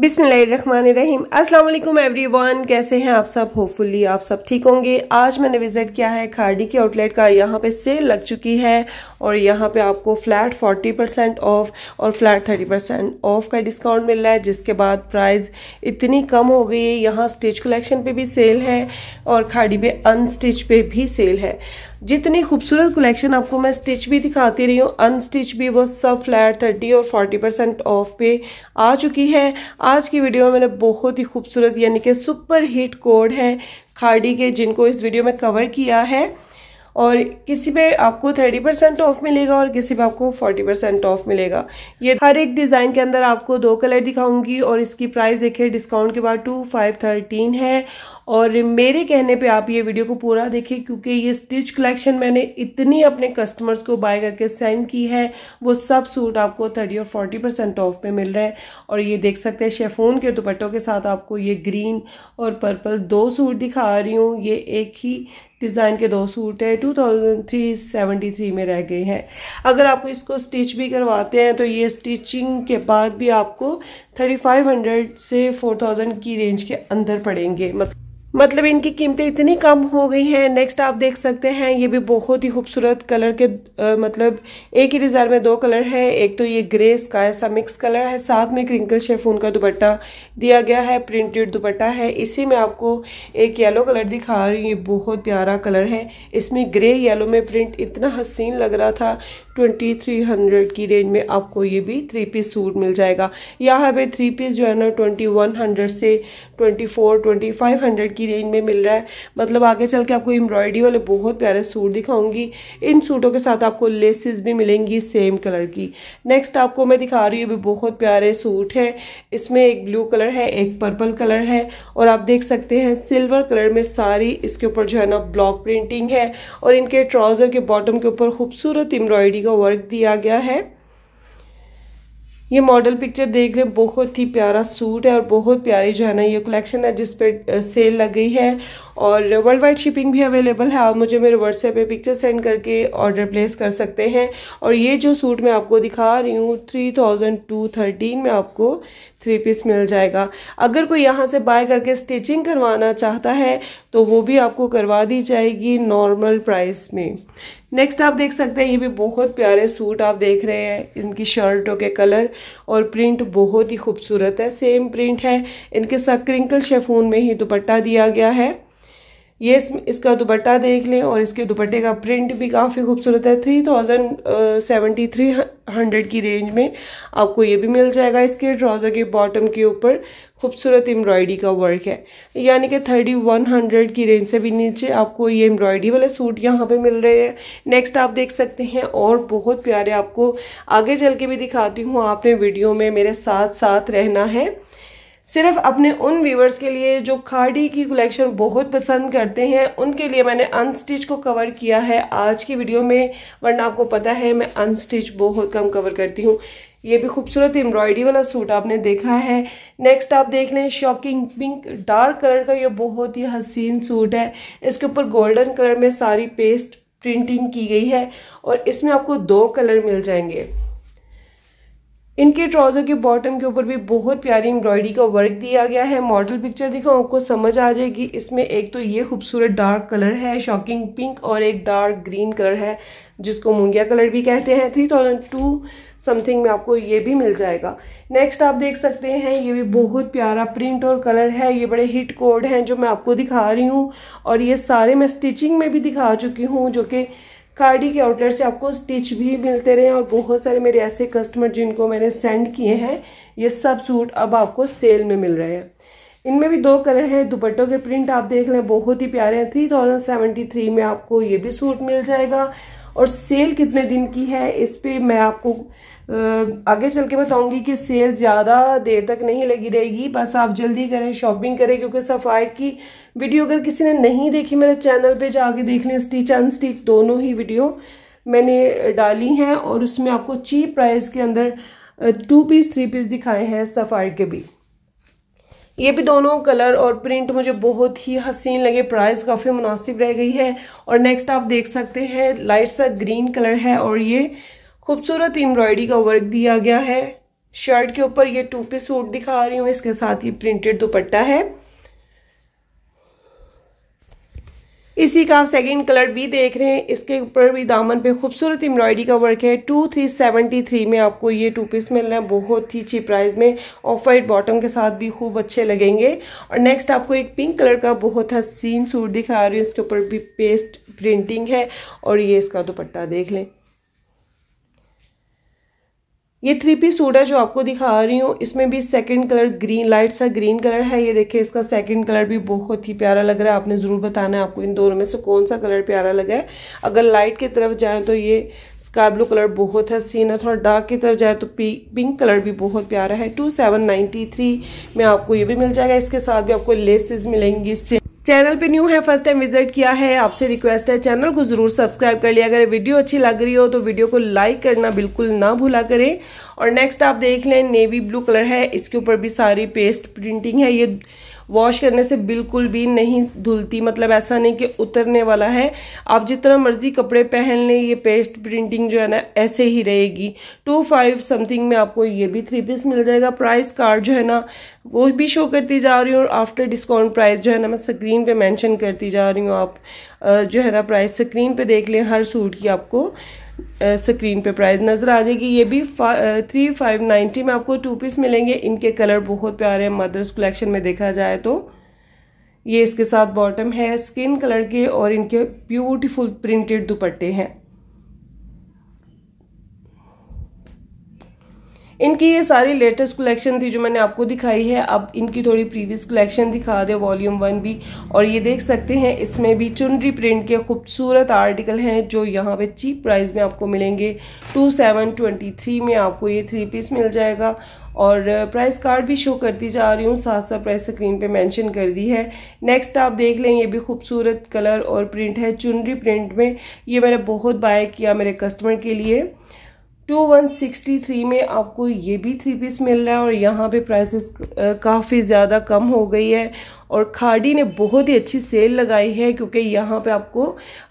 बिस्मिल्लाहिर्रहमानिर्रहीम अस्सलाम every one कैसे हैं आप सब होपफुली आप सब ठीक होंगे आज मैंने विज़िट किया है खाड़ी के आउटलेट का यहाँ पे सेल लग चुकी है और यहाँ पे आपको फ्लैट 40 परसेंट ऑफ और फ्लैट 30 परसेंट ऑफ का डिस्काउंट मिल रहा है जिसके बाद प्राइस इतनी कम हो गई है यहाँ स्टिच कलेक्शन पर भी सेल है और खाड़ी पे अनस्टिच पे भी सेल है जितनी खूबसूरत कलेक्शन आपको मैं स्टिच भी दिखाती रही हूँ अनस्टिच भी वो सब फ्लैट थर्टी और फोर्टी परसेंट ऑफ पे आ चुकी है आज की वीडियो में मैंने बहुत ही खूबसूरत यानी कि सुपर हिट कोड है खाड़ी के जिनको इस वीडियो में कवर किया है और किसी पे आपको थर्टी परसेंट ऑफ मिलेगा और किसी पे आपको फोर्टी परसेंट ऑफ मिलेगा ये हर एक डिज़ाइन के अंदर आपको दो कलर दिखाऊंगी और इसकी प्राइस देखिए डिस्काउंट के बाद टू फाइव थर्टीन है और मेरे कहने पे आप ये वीडियो को पूरा देखें क्योंकि ये स्टिच कलेक्शन मैंने इतनी अपने कस्टमर्स को बाय करके सेंड की है वो सब सूट आपको थर्टी और फोर्टी परसेंट ऑफ में मिल रहे हैं और ये देख सकते हैं शेफोन के दुपट्टों के साथ आपको ये ग्रीन और पर्पल दो सूट दिखा रही हूँ ये एक ही डिज़ाइन के दो सूट है two thousand three seventy three में रह गए हैं अगर आपको इसको स्टिच भी करवाते हैं तो ये स्टिचिंग के बाद भी आपको थर्टी फाइव हंड्रेड से फोर थाउजेंड की रेंज के अंदर पड़ेंगे मतलब मतलब इनकी कीमतें इतनी कम हो गई हैं नेक्स्ट आप देख सकते हैं ये भी बहुत ही खूबसूरत कलर के आ, मतलब एक ही डिज़ाइन में दो कलर है एक तो ये ग्रे स्का ऐसा मिक्स कलर है साथ में क्रिंकल शेफून का दुपट्टा दिया गया है प्रिंटेड दुपट्टा है इसी में आपको एक येलो कलर दिखा रही हूँ ये बहुत प्यारा कलर है इसमें ग्रे येलो में प्रिंट इतना हसीन लग रहा था ट्वेंटी थ्री हंड्रेड की रेंज में आपको ये भी थ्री पीस सूट मिल जाएगा यहाँ पे थ्री पीस जो है ना ट्वेंटी वन हंड्रेड से twenty four twenty five hundred की की रेंज में मिल रहा है मतलब आगे चल के आपको एम्ब्रॉयडरी वाले बहुत प्यारे सूट दिखाऊंगी इन सूटों के साथ आपको लेसेस भी मिलेंगी सेम कलर की नेक्स्ट आपको मैं दिखा रही हूँ भी बहुत प्यारे सूट है इसमें एक ब्लू कलर है एक पर्पल कलर है और आप देख सकते हैं सिल्वर कलर में सारी इसके ऊपर जो है ना ब्लॉक प्रिंटिंग है और इनके ट्राउज़र के बॉटम के ऊपर खूबसूरत एम्ब्रॉयडरी का वर्क दिया गया है ये मॉडल पिक्चर देख लें बहुत ही प्यारा सूट है और बहुत प्यारी जो है ना ये कलेक्शन है जिस पे सेल लग गई है और वर्ल्ड वाइड शिपिंग भी अवेलेबल है आप मुझे मेरे व्हाट्सएप पे पिक्चर सेंड करके ऑर्डर प्लेस कर सकते हैं और ये जो सूट मैं आपको दिखा रही हूँ थ्री थाउजेंड टू थर्टीन में आपको थ्री पीस मिल जाएगा अगर कोई यहाँ से बाय करके स्टिचिंग करवाना चाहता है तो वो भी आपको करवा दी जाएगी नॉर्मल प्राइस में नेक्स्ट आप देख सकते हैं ये भी बहुत प्यारे सूट आप देख रहे हैं इनकी शर्टों के कलर और प्रिंट बहुत ही खूबसूरत है सेम प्रिंट है इनके साथ क्रिंकल शेफून में ही दुपट्टा दिया गया है ये इस, इसका दुपट्टा देख लें और इसके दुपट्टे का प्रिंट भी काफ़ी खूबसूरत है three thousand seventy three hundred की रेंज में आपको ये भी मिल जाएगा इसके ट्राउज़र के बॉटम के ऊपर खूबसूरत एम्ब्रॉयडरी का वर्क है यानी कि थर्टी वन हंड्रेड की रेंज से भी नीचे आपको ये एम्ब्रॉयडरी वाले सूट यहाँ पे मिल रहे हैं नेक्स्ट आप देख सकते हैं और बहुत प्यारे आपको आगे चल के भी दिखाती हूँ आपने वीडियो में मेरे साथ साथ रहना है सिर्फ अपने उन व्यूवर्स के लिए जो खाड़ी की कलेक्शन बहुत पसंद करते हैं उनके लिए मैंने अनस्टिच को कवर किया है आज की वीडियो में वरना आपको पता है मैं अनस्टिच बहुत कम कवर करती हूँ ये भी खूबसूरत एम्ब्रॉयडरी वाला सूट आपने देखा है नेक्स्ट आप देख लें शॉकिंग पिंक डार्क कलर का ये बहुत ही हसीन सूट है इसके ऊपर गोल्डन कलर में सारी पेस्ट प्रिंटिंग की गई है और इसमें आपको दो कलर मिल जाएंगे इनके ट्राउजर के बॉटम के ऊपर भी बहुत प्यारी एम्ब्रॉयडरी का वर्क दिया गया है मॉडल पिक्चर देखो आपको समझ आ जाएगी इसमें एक तो ये खूबसूरत डार्क कलर है शॉकिंग पिंक और एक डार्क ग्रीन कलर है जिसको मुंगिया कलर भी कहते हैं थ्री थाउजेंड टू समथिंग में आपको ये भी मिल जाएगा नेक्स्ट आप देख सकते हैं ये भी बहुत प्यारा प्रिंट और कलर है ये बड़े हिट कोड हैं जो मैं आपको दिखा रही हूँ और ये सारे मैं स्टिचिंग में भी दिखा चुकी हूँ जो कि कार्डी के आउटलेट से आपको स्टिच भी मिलते रहे और बहुत सारे मेरे ऐसे कस्टमर जिनको मैंने सेंड किए हैं ये सब सूट अब आपको सेल में मिल रहे हैं इनमें भी दो कलर हैं दुपट्टों के प्रिंट आप देख लें बहुत ही प्यारे हैं थ्री थाउजेंड सेवेंटी थ्री में आपको ये भी सूट मिल जाएगा और सेल कितने दिन की है इस पर मैं आपको आगे चल के बताऊंगी कि सेल ज़्यादा देर तक नहीं लगी रहेगी बस आप जल्दी करें शॉपिंग करें क्योंकि सफ़ाई की वीडियो अगर किसी ने नहीं देखी मेरे चैनल पे जाके देख लें स्टिच अनस्टिच दोनों ही वीडियो मैंने डाली हैं और उसमें आपको चीप प्राइस के अंदर टू पीस थ्री पीस दिखाए हैं सफार के भी ये भी दोनों कलर और प्रिंट मुझे बहुत ही हसीन लगे प्राइस काफ़ी मुनासिब रह गई है और नेक्स्ट आप देख सकते हैं लाइट सा ग्रीन कलर है और ये खूबसूरत एम्ब्रॉयडरी का वर्क दिया गया है शर्ट के ऊपर ये टू पीस सूट दिखा रही हूँ इसके साथ ये प्रिंटेड दुपट्टा है इसी का आप सेकेंड कलर भी देख रहे हैं इसके ऊपर भी दामन पे खूबसूरत एम्ब्रॉयडरी का वर्क है टू थ्री सेवेंटी थ्री में आपको ये टू पीस मिल रहा है बहुत ही चीप प्राइस में ऑफ वाइट बॉटम के साथ भी खूब अच्छे लगेंगे और नेक्स्ट आपको एक पिंक कलर का बहुत हसीन सूट दिखा रही हूँ इसके ऊपर भी पेस्ट प्रिंटिंग है और ये इसका दुपट्टा देख लें ये थ्री पीस सूट है जो आपको दिखा रही हूँ इसमें भी सेकंड कलर ग्रीन लाइट सा ग्रीन कलर है ये देखिए इसका सेकंड कलर भी बहुत ही प्यारा लग रहा है आपने ज़रूर बताना है आपको इन दोनों में से कौन सा कलर प्यारा लगा है अगर लाइट की तरफ जाएँ तो ये स्काई ब्लू कलर बहुत है सीन है थोड़ा डार्क की तरफ जाए तो पिंक कलर भी बहुत प्यारा है टू में आपको ये भी मिल जाएगा इसके साथ भी आपको लेसेज मिलेंगी चैनल पे न्यू है फर्स्ट टाइम विजिट किया है आपसे रिक्वेस्ट है चैनल को जरूर सब्सक्राइब कर लिया अगर वीडियो अच्छी लग रही हो तो वीडियो को लाइक करना बिल्कुल ना भूला करें और नेक्स्ट आप देख लें नेवी ब्लू कलर है इसके ऊपर भी सारी पेस्ट प्रिंटिंग है ये वॉश करने से बिल्कुल भी नहीं धुलती मतलब ऐसा नहीं कि उतरने वाला है आप जितना मर्जी कपड़े पहन लें ये पेस्ट प्रिंटिंग जो है ना ऐसे ही रहेगी टू फाइव समथिंग में आपको ये भी थ्री पीस मिल जाएगा प्राइस कार्ड जो है ना वो भी शो करती जा रही हूँ और आफ्टर डिस्काउंट प्राइस जो है ना मैं स्क्रीन पर मैंशन करती जा रही हूँ आप जो है ना प्राइस स्क्रीन पर देख लें हर सूट की आपको स्क्रीन पे प्राइस नज़र आ जाएगी ये भी थ्री फाइव नाइन्टी में आपको टू पीस मिलेंगे इनके कलर बहुत प्यारे हैं मदर्स कलेक्शन में देखा जाए तो ये इसके साथ बॉटम है स्किन कलर के और इनके ब्यूटीफुल प्रिंटेड दुपट्टे हैं इनकी ये सारी लेटेस्ट कलेक्शन थी जो मैंने आपको दिखाई है अब इनकी थोड़ी प्रीवियस कलेक्शन दिखा दे वॉल्यूम वन भी और ये देख सकते हैं इसमें भी चुनरी प्रिंट के खूबसूरत आर्टिकल हैं जो यहाँ पे चीप प्राइस में आपको मिलेंगे टू सेवन ट्वेंटी थ्री में आपको ये थ्री पीस मिल जाएगा और प्राइस कार्ड भी शो करती जा रही हूँ साथ साथ प्राइस स्क्रीन पे मेंशन कर दी है नेक्स्ट आप देख लें ये भी खूबसूरत कलर और प्रिंट है चुनरी प्रिंट में ये मैंने बहुत बाय किया मेरे कस्टमर के लिए टू वन सिक्सटी थ्री में आपको ये भी थ्री पीस मिल रहा है और यहाँ पे प्राइसेस काफ़ी ज़्यादा कम हो गई है और खाड़ी ने बहुत ही अच्छी सेल लगाई है क्योंकि यहाँ पे आपको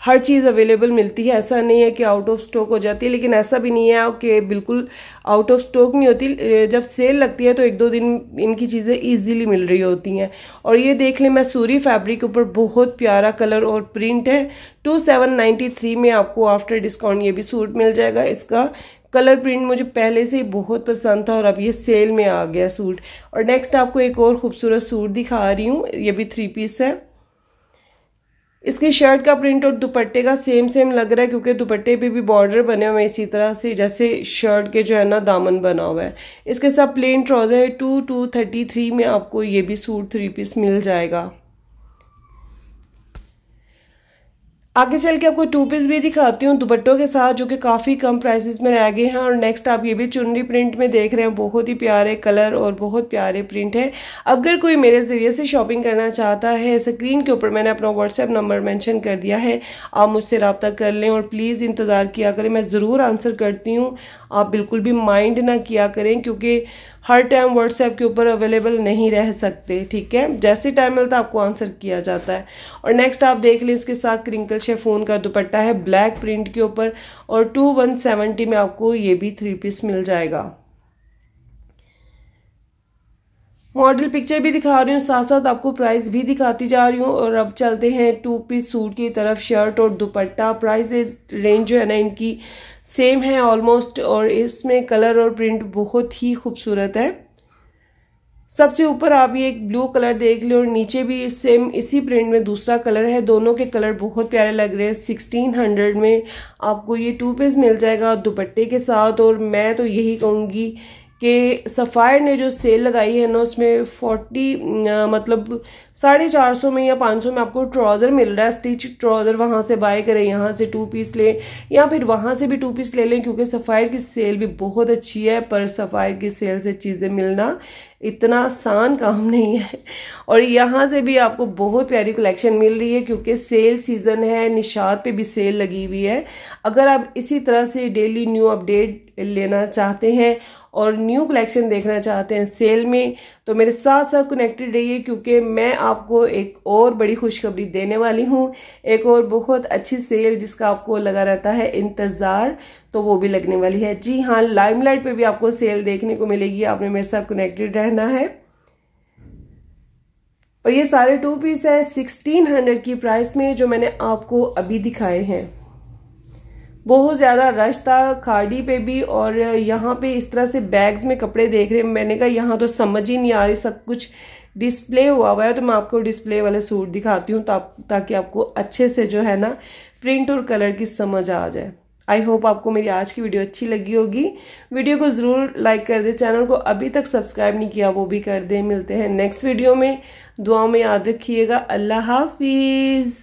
हर चीज़ अवेलेबल मिलती है ऐसा नहीं है कि आउट ऑफ स्टॉक हो जाती है लेकिन ऐसा भी नहीं है कि बिल्कुल आउट ऑफ स्टॉक नहीं होती जब सेल लगती है तो एक दो दिन इनकी चीज़ें ईजिली मिल रही होती हैं और ये देख लें मैं सूरी फैब्रिक के ऊपर बहुत प्यारा कलर और प्रिंट है टू सेवन नाइन्टी थ्री में आपको आफ्टर डिस्काउंट ये भी सूट मिल जाएगा इसका कलर प्रिंट मुझे पहले से ही बहुत पसंद था और अब ये सेल में आ गया सूट और नेक्स्ट आपको एक और खूबसूरत सूट दिखा रही हूँ ये भी थ्री पीस है इसकी शर्ट का प्रिंट और दुपट्टे का सेम सेम लग रहा है क्योंकि दुपट्टे पे भी बॉर्डर बने हुए हैं इसी तरह से जैसे शर्ट के जो है ना दामन बना हुआ है इसके साथ प्लेन ट्राउज़र है टू टू थर्टी थ्री में आपको ये भी सूट थ्री पीस मिल जाएगा आगे चल के आपको टू पीस भी दिखाती हूँ दुपट्टों के साथ जो कि काफ़ी कम प्राइसेस में रह गए हैं और नेक्स्ट आप ये भी चुनरी प्रिंट में देख रहे हैं बहुत ही प्यारे कलर और बहुत प्यारे प्रिंट है अगर कोई मेरे ज़रिए से शॉपिंग करना चाहता है स्क्रीन के ऊपर मैंने अपना व्हाट्सएप नंबर मैंशन कर दिया है आप मुझसे रबता कर लें और प्लीज़ इंतज़ार किया करें मैं ज़रूर आंसर करती हूँ आप बिल्कुल भी माइंड ना किया करें क्योंकि हर टाइम व्हाट्सएप के ऊपर अवेलेबल नहीं रह सकते ठीक है जैसे टाइम मिलता है आपको आंसर किया जाता है और नेक्स्ट आप देख लें इसके साथ क्रिंकल शेफोन का दुपट्टा है ब्लैक प्रिंट के ऊपर और टू वन सेवेंटी में आपको ये भी थ्री पीस मिल जाएगा मॉडल पिक्चर भी दिखा रही हूँ साथ साथ आपको प्राइस भी दिखाती जा रही हूँ और अब चलते हैं टू पीस सूट की तरफ शर्ट और दुपट्टा प्राइस रेंज जो है ना इनकी सेम है ऑलमोस्ट और इसमें कलर और प्रिंट बहुत ही खूबसूरत है सबसे ऊपर आप ये एक ब्लू कलर देख लें और नीचे भी सेम इसी प्रिंट में दूसरा कलर है दोनों के कलर बहुत प्यारे लग रहे हैं सिक्सटीन हंड्रेड में आपको ये टू पीस मिल जाएगा दुपट्टे के साथ और मैं तो यही कहूँगी कि सफ़ायर ने जो सेल लगाई है ना उसमें फोर्टी मतलब साढ़े चार सौ में या पाँच सौ में आपको ट्राउज़र मिल रहा है स्टिच ट्राउज़र वहाँ से बाय करें यहाँ से टू पीस लें या फिर वहाँ से भी टू पीस ले लें क्योंकि सफ़ायर की सेल भी बहुत अच्छी है पर सफ़ायर की सेल से चीज़ें मिलना इतना आसान काम नहीं है और यहाँ से भी आपको बहुत प्यारी कलेक्शन मिल रही है क्योंकि सेल सीज़न है निशात पे भी सेल लगी हुई है अगर आप इसी तरह से डेली न्यू अपडेट लेना चाहते हैं और न्यू कलेक्शन देखना चाहते हैं सेल में तो मेरे साथ साथ कनेक्टेड रहिए क्योंकि मैं आपको एक और बड़ी खुशखबरी देने वाली हूँ एक और बहुत अच्छी सेल जिसका आपको लगा रहता है इंतज़ार तो वो भी लगने वाली है जी हाँ लाइमलाइट पे भी आपको सेल देखने को मिलेगी आपने मेरे साथ कनेक्टेड रहना है और ये सारे टू पीस है सिक्सटीन हंड्रेड की प्राइस में जो मैंने आपको अभी दिखाए हैं बहुत ज़्यादा रश था खाड़ी पे भी और यहाँ पे इस तरह से बैग्स में कपड़े देख रहे मैंने कहा यहाँ तो समझ ही नहीं आ रही सब कुछ डिस्प्ले हुआ हुआ है तो मैं आपको डिस्प्ले वाले सूट दिखाती हूँ ता, ताकि आपको अच्छे से जो है ना प्रिंट और कलर की समझ आ जाए आई होप आपको मेरी आज की वीडियो अच्छी लगी होगी वीडियो को ज़रूर लाइक कर दे चैनल को अभी तक सब्सक्राइब नहीं किया वो भी कर दे मिलते हैं नेक्स्ट वीडियो में दुआओं में याद रखिएगा अल्लाह हाफिज़